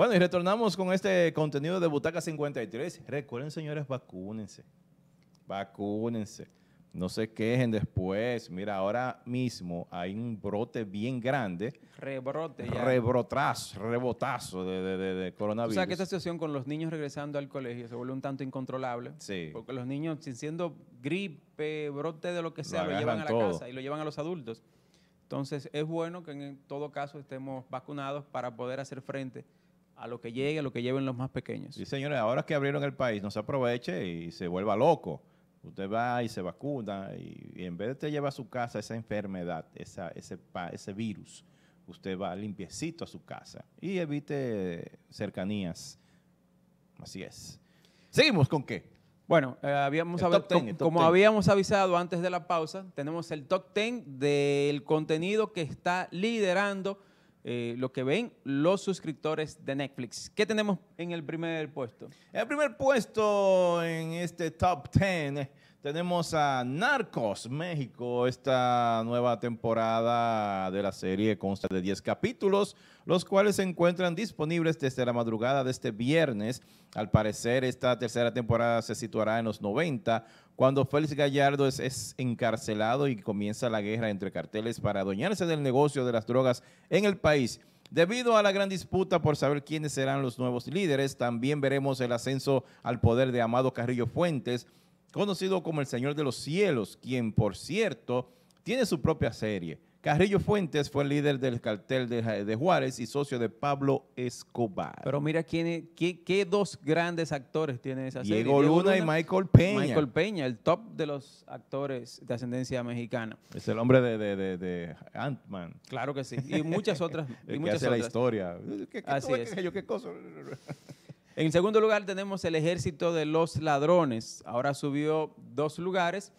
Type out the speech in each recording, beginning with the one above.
Bueno, y retornamos con este contenido de Butaca 53. Recuerden, señores, vacúnense. Vacúnense. No se quejen después. Mira, ahora mismo hay un brote bien grande. Rebrote. Ya. Rebrotazo, rebotazo de, de, de, coronavirus. O sea, que esta situación con los niños regresando al colegio se vuelve un tanto incontrolable. Sí. Porque los niños, siendo gripe, brote de lo que sea, lo, llevan a la casa y lo llevan a los adultos. Entonces, es bueno que en todo caso estemos vacunados para poder hacer frente a lo que llegue, a lo que lleven los más pequeños. Y señores, ahora que abrieron el país, no se aproveche y se vuelva loco. Usted va y se vacuna y, en vez de te llevar a su casa esa enfermedad, ese, ese virus, usted va limpiecito a su casa y evite cercanías. Así es. ¿Seguimos con qué? Bueno, eh, habíamos como habíamos avisado antes de la pausa, tenemos el top 10 del contenido que está liderando eh, lo que ven los suscriptores de Netflix. ¿Qué tenemos en el primer puesto? El primer puesto en este top 10 tenemos a Narcos México, esta nueva temporada de la serie consta de 10 capítulos, los cuales se encuentran disponibles desde la madrugada de este viernes. Al parecer, esta tercera temporada se situará en los 90, cuando Félix Gallardo es, encarcelado y comienza la guerra entre carteles para adueñarse del negocio de las drogas en el país. Debido a la gran disputa por saber quiénes serán los nuevos líderes, también veremos el ascenso al poder de Amado Carrillo Fuentes, conocido como el Señor de los Cielos, quien, por cierto, tiene su propia serie. Carrillo Fuentes fue el líder del cartel de, Juárez y socio de Pablo Escobar. Pero mira quién, qué, dos grandes actores tiene esa serie. Diego Luna, y Michael Peña. Michael Peña, el top de los actores de ascendencia mexicana. Es el hombre de, Antman. Ant-Man. Claro que sí. Y muchas otras. y muchas la historia. Así es. ¿qué cosa? En segundo lugar tenemos el ejército de los ladrones. Ahora subió dos lugares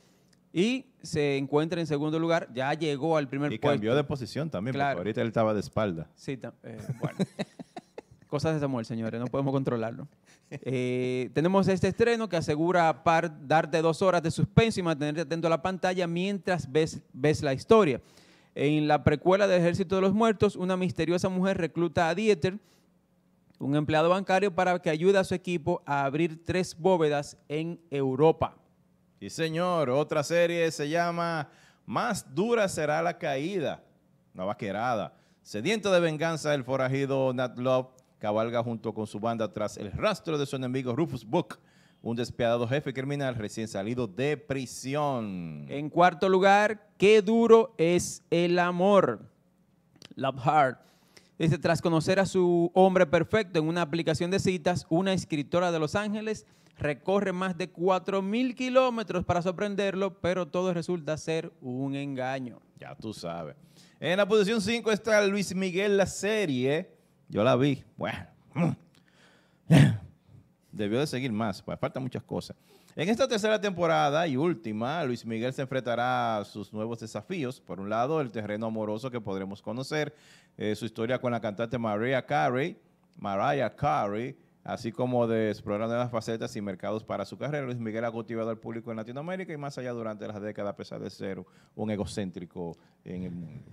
y se encuentra en segundo lugar. Ya llegó al primer puesto. Y cambió de posición también, claro. porque ahorita él estaba de espalda. Sí, eh, bueno. Cosas de Samuel, señores, no podemos controlarlo. Eh, tenemos este estreno que asegura par, darte dos horas de suspenso y mantenerte atento a la pantalla mientras ves, ves la historia. En la precuela de Ejército de los Muertos, una misteriosa mujer recluta a Dieter un empleado bancario para que ayude a su equipo a abrir tres bóvedas en Europa. Y señor. Otra serie se llama Más dura será la caída. Una vaquerada. Sediento de venganza, el forajido Nat Love cabalga junto con su banda tras el rastro de su enemigo Rufus Buck, un despiadado jefe criminal recién salido de prisión. En cuarto lugar, qué duro es el amor. Love Heart Dice, tras conocer a su hombre perfecto en una aplicación de citas, una escritora de Los Ángeles recorre más de 4.000 kilómetros para sorprenderlo, pero todo resulta ser un engaño. Ya tú sabes. En la posición 5 está Luis Miguel, la serie. Yo la vi. Bueno. Mm. Debió de seguir más, pues faltan muchas cosas. En esta tercera temporada y última, Luis Miguel se enfrentará a sus nuevos desafíos. Por un lado, el terreno amoroso que podremos conocer, eh, su historia con la cantante Mariah Carey, Mariah Carey, así como de explorar nuevas facetas y mercados para su carrera. Luis Miguel ha cultivado al público en Latinoamérica y más allá durante las décadas, a pesar de ser un egocéntrico en el mundo.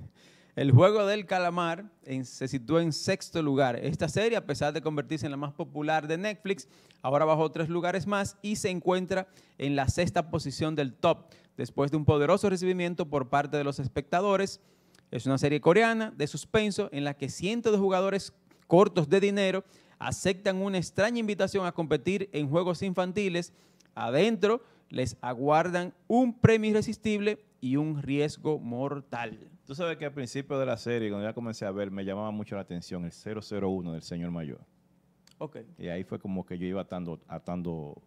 El juego del calamar se sitúa en sexto lugar. Esta serie, a pesar de convertirse en la más popular de Netflix, ahora bajó tres lugares más y se encuentra en la sexta posición del top, después de un poderoso recibimiento por parte de los espectadores. Es una serie coreana de suspenso en la que cientos de jugadores cortos de dinero aceptan una extraña invitación a competir en juegos infantiles. Adentro les aguardan un premio irresistible y un riesgo mortal. Tú sabes que al principio de la serie, cuando ya comencé a ver, me llamaba mucho la atención el 001 del señor mayor. Ok. Y ahí fue como que yo iba atando, atando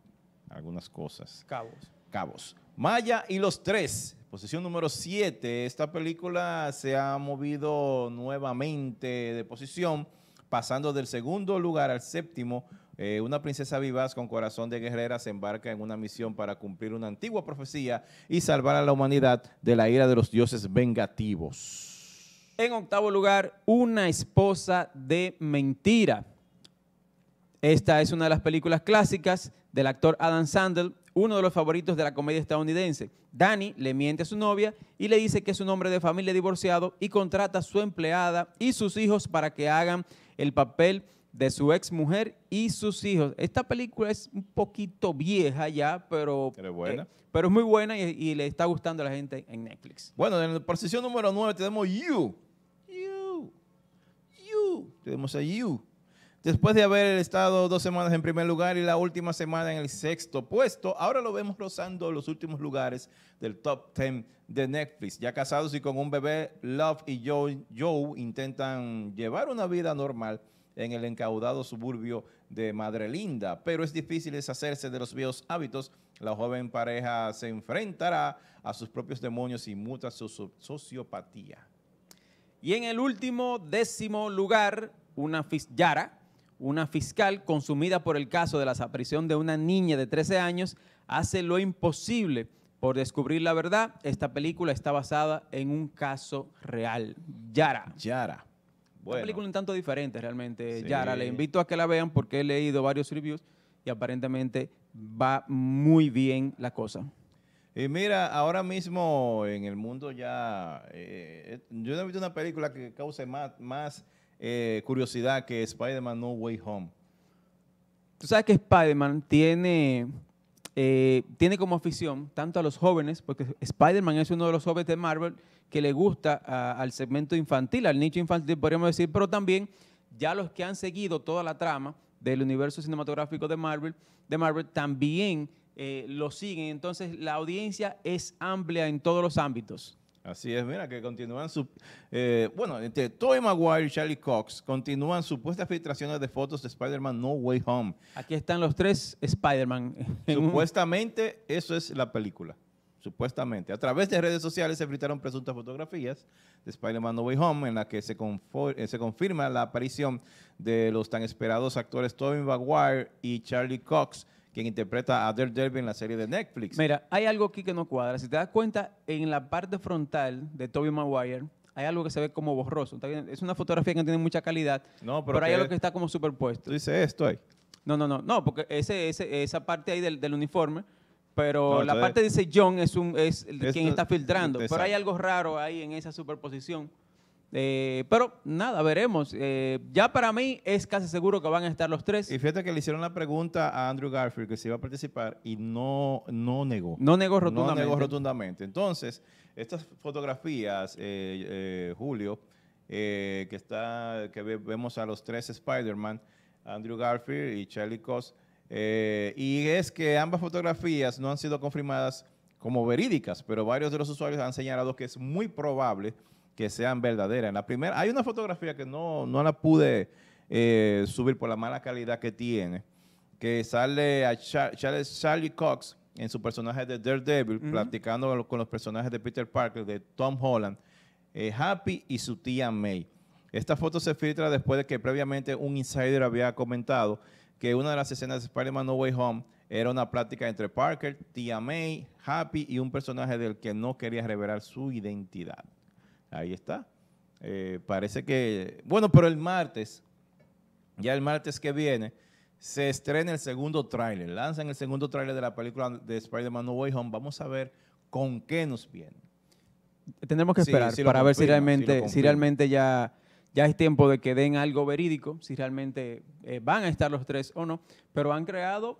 algunas cosas. Cabos. Cabos. Maya y los tres. Posición número 7. Esta película se ha movido nuevamente de posición, pasando del segundo lugar al séptimo eh, una princesa vivaz con corazón de guerrera se embarca en una misión para cumplir una antigua profecía y salvar a la humanidad de la ira de los dioses vengativos. En octavo lugar, Una esposa de mentira. Esta es una de las películas clásicas del actor Adam Sandler, uno de los favoritos de la comedia estadounidense. Danny le miente a su novia y le dice que es un hombre de familia divorciado y contrata a su empleada y sus hijos para que hagan el papel de su ex mujer y sus hijos. Esta película es un poquito vieja ya, pero, pero, buena. Eh, pero es muy buena y, le está gustando a la gente en Netflix. Bueno, en la posición número 9 tenemos You. You. You. Tenemos a You. Después de haber estado dos semanas en primer lugar y la última semana en el sexto puesto, ahora lo vemos rozando los últimos lugares del top 10 de Netflix. Ya casados y con un bebé, Love y Joe, Joe intentan llevar una vida normal en el encaudado suburbio de Madre Linda. pero es difícil deshacerse de los viejos hábitos. La joven pareja se enfrentará a sus propios demonios y muta su sociopatía. Y en el último décimo lugar, una Yara, una fiscal consumida por el caso de la desaparición de una niña de 13 años, hace lo imposible por descubrir la verdad. Esta película está basada en un caso real. Yara. Yara. Una película un tanto diferente realmente, Yara. Le invito a que la vean porque he leído varios reviews y aparentemente va muy bien la cosa. Y mira, ahora mismo en el mundo ya, eh, eh, yo no he visto una película que cause más, eh, curiosidad que Spider-Man No Way Home. Tú sabes que Spider-Man tiene eh, tiene como afición tanto a los jóvenes, porque Spider-Man es uno de los jóvenes de Marvel que le gusta al segmento infantil, al nicho infantil, podríamos decir, pero también ya los que han seguido toda la trama del universo cinematográfico de Marvel, de Marvel también eh, lo siguen. Entonces, la audiencia es amplia en todos los ámbitos. Así es, mira, que continúan, su, eh, bueno, entre Tobey Maguire y Charlie Cox continúan supuestas filtraciones de fotos de Spider-Man No Way Home. Aquí están los tres Spider-Man. Supuestamente eso es la película, supuestamente. A través de redes sociales se filtraron presuntas fotografías de Spider-Man No Way Home en las que se, eh, se confirma la aparición de los tan esperados actores Tobey Maguire y Charlie Cox, quien interpreta a Derby en la serie de Netflix. Mira, hay algo aquí que no cuadra. Si te das cuenta, en la parte frontal de Tobey Maguire hay algo que se ve como borroso. Es una fotografía que tiene mucha calidad, pero, hay algo que está como superpuesto. Tú dices esto ahí. No, no, no, no, porque ese, esa parte ahí del, uniforme, pero la parte dice John es, un, es, quien está filtrando. Pero hay algo raro ahí en esa superposición. Eh, pero nada, veremos. Eh, ya para mí es casi seguro que van a estar los tres. Y fíjate que le hicieron la pregunta a Andrew Garfield que si iba a participar y no, no negó. No negó rotundamente. Entonces, estas fotografías, eh, Julio, que, está, que vemos a los tres Spider-Man, Andrew Garfield y Charlie Cox, y es que ambas fotografías no han sido confirmadas como verídicas, pero varios de los usuarios han señalado que es muy probable que sean verdaderas. En la primera, hay una fotografía que no, no la pude eh, subir por la mala calidad que tiene, que sale a Charles, Charlie Cox en su personaje de Daredevil, platicando con los personajes de Peter Parker, de Tom Holland, eh, Happy y su tía May. Esta foto se filtra después de que previamente un insider había comentado que una de las escenas de Spider-Man No Way Home era una plática entre Parker, tía May, Happy y un personaje del que no quería revelar su identidad. Ahí está. Eh, parece que, bueno, pero el martes, ya el martes que viene, se estrena el segundo tráiler, lanzan el segundo tráiler de la película de Spider-Man No Way Home. Vamos a ver con qué nos viene. Tendremos que esperar para ver si realmente, si realmente ya, ya es tiempo de que den algo verídico, si realmente eh, van a estar los tres o no, pero han creado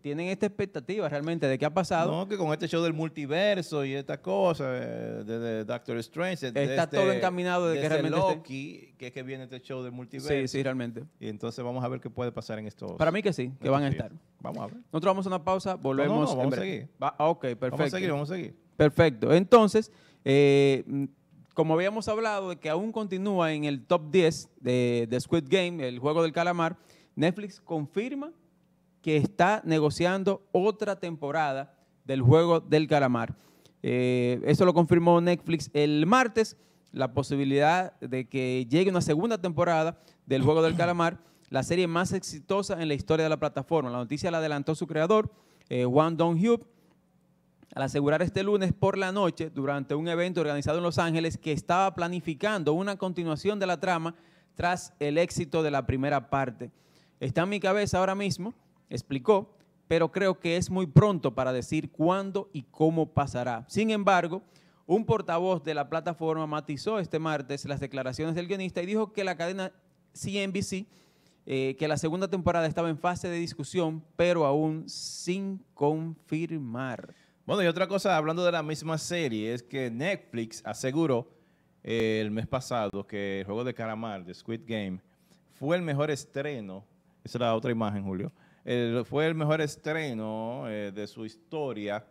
tienen esta expectativa realmente de qué ha pasado. No, que con este show del multiverso y estas cosas eh, de, Doctor Strange. está este, todo encaminado de, que este realmente. Loki, que es que viene este show del multiverso. Sí, sí, realmente. Y entonces vamos a ver qué puede pasar en estos. Para mí que sí, que van a estar. Vamos a ver. Nosotros vamos a una pausa, volvemos. vamos a seguir. Ah, ok, perfecto. Vamos a seguir, vamos a seguir. Perfecto. Entonces, eh, mm, como habíamos hablado de que aún continúa en el top 10 de Squid Game, el juego del calamar, Netflix confirma que está negociando otra temporada del juego del calamar. Eh, eso lo confirmó Netflix el martes, la posibilidad de que llegue una segunda temporada del juego del calamar, la serie más exitosa en la historia de la plataforma. La noticia la adelantó su creador, Juan Don Hugh, al asegurar este lunes por la noche, durante un evento organizado en Los Ángeles, que estaba planificando una continuación de la trama tras el éxito de la primera parte. Está en mi cabeza ahora mismo explicó, pero creo que es muy pronto para decir cuándo y cómo pasará. Sin embargo, un portavoz de la plataforma matizó este martes las declaraciones del guionista y dijo que la cadena CNBC, eh, que la segunda temporada estaba en fase de discusión, pero aún sin confirmar. Bueno, y otra cosa, hablando de la misma serie, es que Netflix aseguró eh, el mes pasado que el juego de caramar, de Squid Game, fue el mejor estreno. Esa es la otra imagen, Julio fue el mejor estreno eh, de su historia.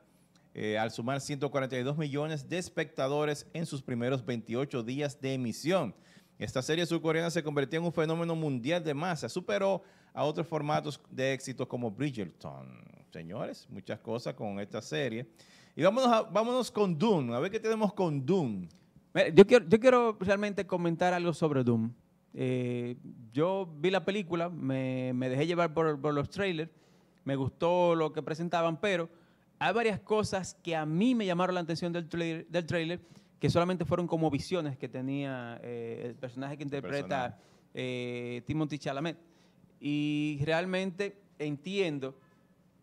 Eh, al sumar 142 millones de espectadores en sus primeros 28 días de emisión. Esta serie surcoreana se convirtió en un fenómeno mundial de masa, superó a otros formatos de éxito como Bridgerton. Señores, muchas cosas con esta serie. Y vámonos, a, vámonos con Doom, a ver qué tenemos con Doom. Yo quiero, yo quiero realmente comentar algo sobre Doom. Eh, yo vi la película, me, dejé llevar por, los trailers, me gustó lo que presentaban, pero hay varias cosas que a mí me llamaron la atención del trailer, que solamente fueron como visiones que tenía eh, el personaje que interpreta eh, Timothy Chalamet. Y realmente entiendo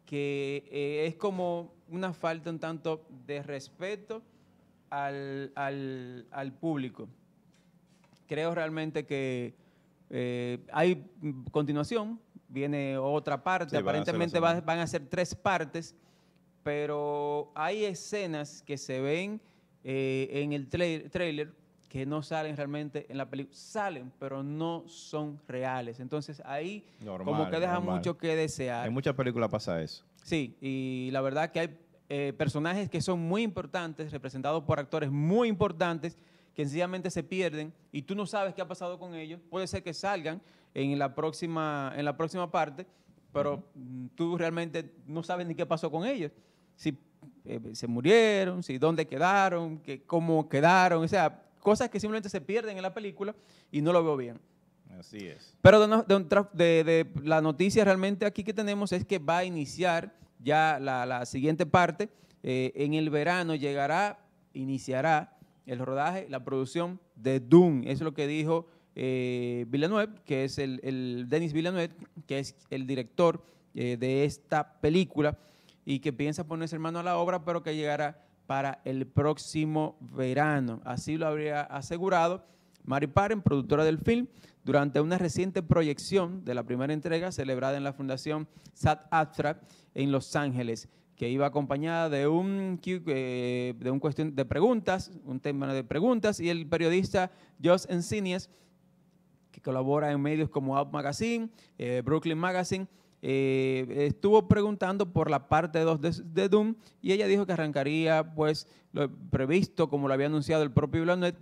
que es como una falta un tanto de respeto al público creo realmente que eh, hay continuación, viene otra parte, aparentemente van a, ser tres partes, pero hay escenas que se ven eh, en el trailer que no salen realmente en la película, salen, pero no son reales. Entonces ahí como que deja mucho que desear. En muchas películas pasa eso. Sí, y la verdad que hay eh, personajes que son muy importantes, representados por actores muy importantes, que sencillamente se pierden y tú no sabes qué ha pasado con ellos. Puede ser que salgan en la próxima, en la próxima parte, pero mm, tú realmente no sabes ni qué pasó con ellos. Si eh, se murieron, si dónde quedaron, cómo quedaron, o sea, cosas que simplemente se pierden en la película y no lo veo bien. Así es. Pero de, la noticia realmente aquí que tenemos es que va a iniciar ya la, siguiente parte. Eh, en el verano llegará, iniciará el rodaje, la producción de Doom. Es lo que dijo eh, Villanueva, que es el, Denis Villanueva, que es el director eh, de esta película y que piensa ponerse mano a la obra, pero que llegará para el próximo verano. Así lo habría asegurado Mari Paren, productora del film, durante una reciente proyección de la primera entrega celebrada en la Fundación Sat Astra en Los Ángeles que iba acompañada de un, eh, de un cuestión de preguntas, un tema de preguntas, y el periodista Josh Encinies, que colabora en medios como Out Magazine, eh, Brooklyn Magazine, eh, estuvo preguntando por la parte 2 de, Doom y ella dijo que arrancaría pues lo previsto, como lo había anunciado el propio Blanet,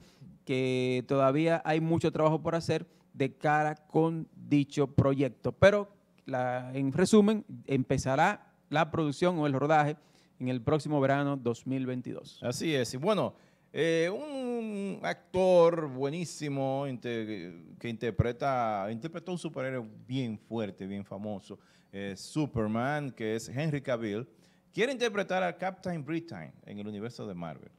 que todavía hay mucho trabajo por hacer de cara con dicho proyecto. Pero la, en resumen, empezará la producción o el rodaje en el próximo verano 2022. Así es. Y bueno, eh, un actor buenísimo que interpreta, interpretó un superhéroe bien fuerte, bien famoso, eh, Superman, que es Henry Cavill, quiere interpretar a Captain Britain en el universo de Marvel.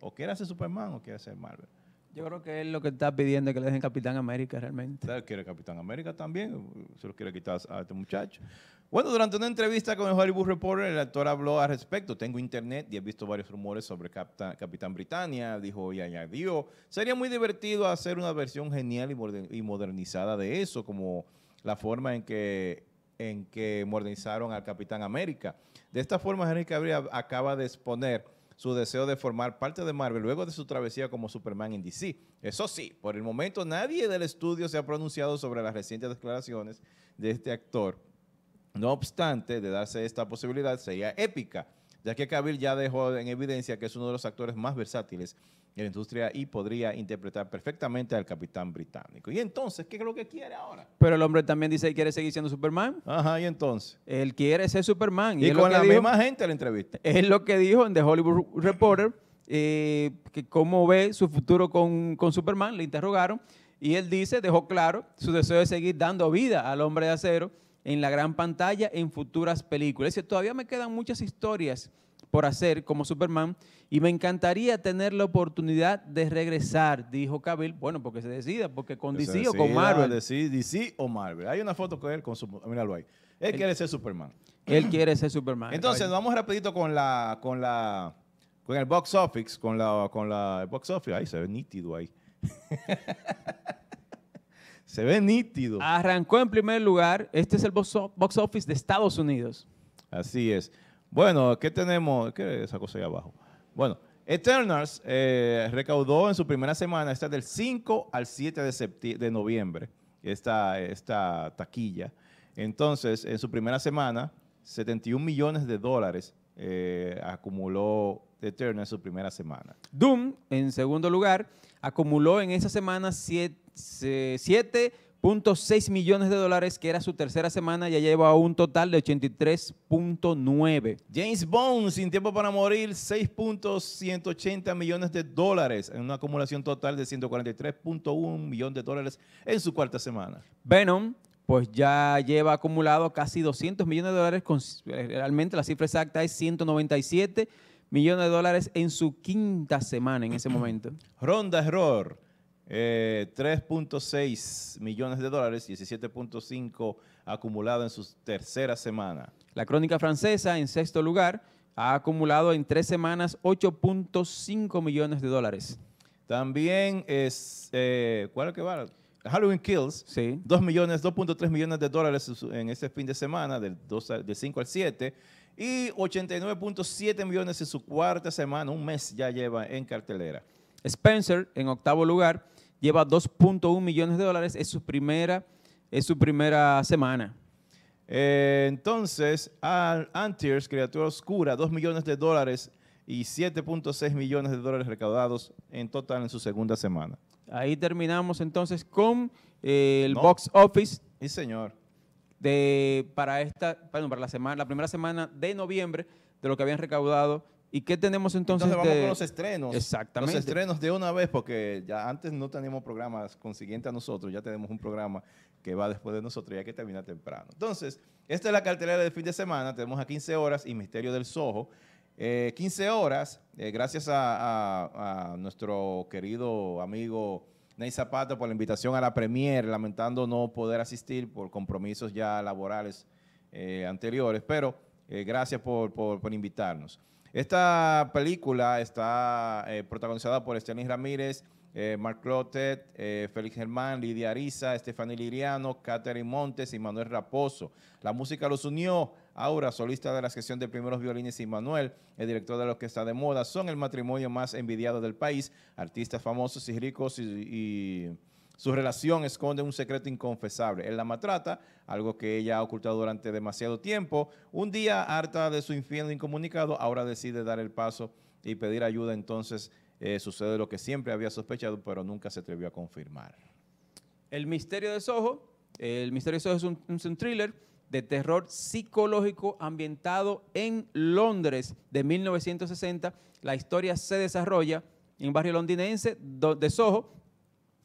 ¿O quiere hacer Superman o quiere hacer Marvel? Yo creo que es lo que está pidiendo que le dejen Capitán América realmente. quiere Capitán América también, se lo quiere quitar a este muchacho. Bueno, durante una entrevista con el Hollywood Reporter, el actor habló al respecto. Tengo internet y he visto varios rumores sobre Capitán, Britannia, dijo y añadió. Sería muy divertido hacer una versión genial y modernizada de eso, como la forma en que en que modernizaron al Capitán América. De esta forma, Henry Cavill acaba de exponer su deseo de formar parte de Marvel luego de su travesía como Superman en DC. Eso sí, por el momento nadie del estudio se ha pronunciado sobre las recientes declaraciones de este actor. No obstante, de darse esta posibilidad sería épica, ya que Cavill ya dejó en evidencia que es uno de los actores más versátiles la industria y podría interpretar perfectamente al capitán británico. Y entonces, ¿qué es lo que quiere ahora? Pero el hombre también dice que quiere seguir siendo Superman. Ajá, y entonces. Él quiere ser Superman. Y, con la misma gente la entrevista. Es lo que dijo en The Hollywood Reporter, eh, que cómo ve su futuro con, con Superman, le interrogaron. Y él dice, dejó claro su deseo de seguir dando vida al hombre de acero en la gran pantalla en futuras películas. Dice, todavía me quedan muchas historias por hacer como Superman y me encantaría tener la oportunidad de regresar, dijo Cabil Bueno, porque se decida, porque con DC o con Marvel. DC, DC o Marvel. Hay una foto con él, con su, míralo ahí. Él, quiere ser Superman. Él quiere ser Superman. Entonces, vamos rapidito con la, con la, con el box office, con la, con la box office. Ahí se ve nítido ahí. se ve nítido. Arrancó en primer lugar. Este es el box office de Estados Unidos. Así es. Bueno, ¿qué tenemos? ¿Qué es esa cosa ahí abajo? Bueno, Eternals eh, recaudó en su primera semana, está del 5 al 7 de, noviembre, esta, esta taquilla. Entonces, en su primera semana, 71 millones de dólares eh, acumuló Eternals en su primera semana. Doom, en segundo lugar, acumuló en esa semana 7 6 millones de dólares, que era su tercera semana, ya lleva un total de 83.9. James Bond, sin tiempo para morir, 6.180 millones de dólares, en una acumulación total de 143.1 millones de dólares en su cuarta semana. Venom, pues ya lleva acumulado casi 200 millones de dólares, realmente la cifra exacta es 197 millones de dólares en su quinta semana en ese momento. Ronda Error. 3.6 eh, millones de dólares, 17.5 acumulado en su tercera semana. La crónica francesa, en sexto lugar, ha acumulado en tres semanas 8.5 millones de dólares. También es, eh, ¿cuál es que va? Halloween Kills, sí. 2 millones, 2.3 millones de dólares en ese fin de semana, del, 2 del 5 al 7, y 89.7 millones en su cuarta semana, un mes ya lleva en cartelera. Spencer, en octavo lugar, lleva 2.1 millones de dólares, en su primera, su primera semana. Eh, entonces, Antiers, Criatura Oscura, 2 millones de dólares y 7.6 millones de dólares recaudados en total en su segunda semana. Ahí terminamos entonces con eh, el box office. Sí, señor. De, para esta, para la semana, la primera semana de noviembre de lo que habían recaudado ¿Y qué tenemos entonces? vamos con los estrenos. Exactamente. Los estrenos de una vez, porque ya antes no teníamos programas consiguientes a nosotros, ya tenemos un programa que va después de nosotros, ya que termina temprano. Entonces, esta es la cartelera del fin de semana, tenemos a 15 horas y Misterio del Sojo. 15 eh, horas, eh, gracias a, nuestro querido amigo Ney Zapata por la invitación a la premier, lamentando no poder asistir por compromisos ya laborales eh, anteriores, pero gracias por, por, por invitarnos. Esta película está eh, protagonizada por Stanley Ramírez, eh, Mark Clotet, eh, Félix Germán, Lidia Ariza, Estefanía Liriano, Catherine Montes y Manuel Raposo. La música los unió. Aura, solista de la sección de primeros violines, y Manuel, el director de los que está de moda, son el matrimonio más envidiado del país. Artistas famosos y ricos y su relación esconde un secreto inconfesable. Él la maltrata, algo que ella ha ocultado durante demasiado tiempo. Un día, harta de su infierno incomunicado, ahora decide dar el paso y pedir ayuda. Entonces eh, sucede lo que siempre había sospechado, pero nunca se atrevió a confirmar. El misterio de Soho. El misterio de Soho es un, es un thriller de terror psicológico ambientado en Londres de 1960. La historia se desarrolla en un barrio londinense de Soho,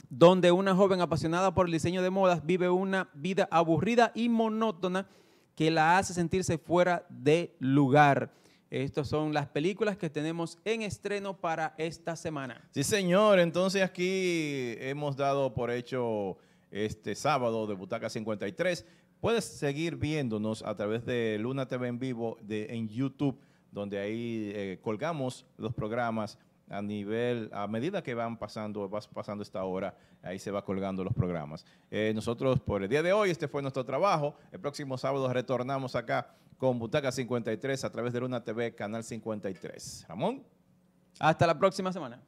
donde una joven apasionada por el diseño de modas vive una vida aburrida y monótona que la hace sentirse fuera de lugar. Estas son las películas que tenemos en estreno para esta semana. Sí, señor. Entonces aquí hemos dado por hecho este sábado de Butaca 53. Puedes seguir viéndonos a través de Luna TV en vivo de, en YouTube, donde ahí eh, colgamos los programas a nivel, a medida que van pasando, vas pasando esta hora, ahí se va colgando los programas. Eh, nosotros por el día de hoy, este fue nuestro trabajo. El próximo sábado retornamos acá con Butaca 53 a través de Luna TV, Canal 53. Ramón. Hasta la próxima semana.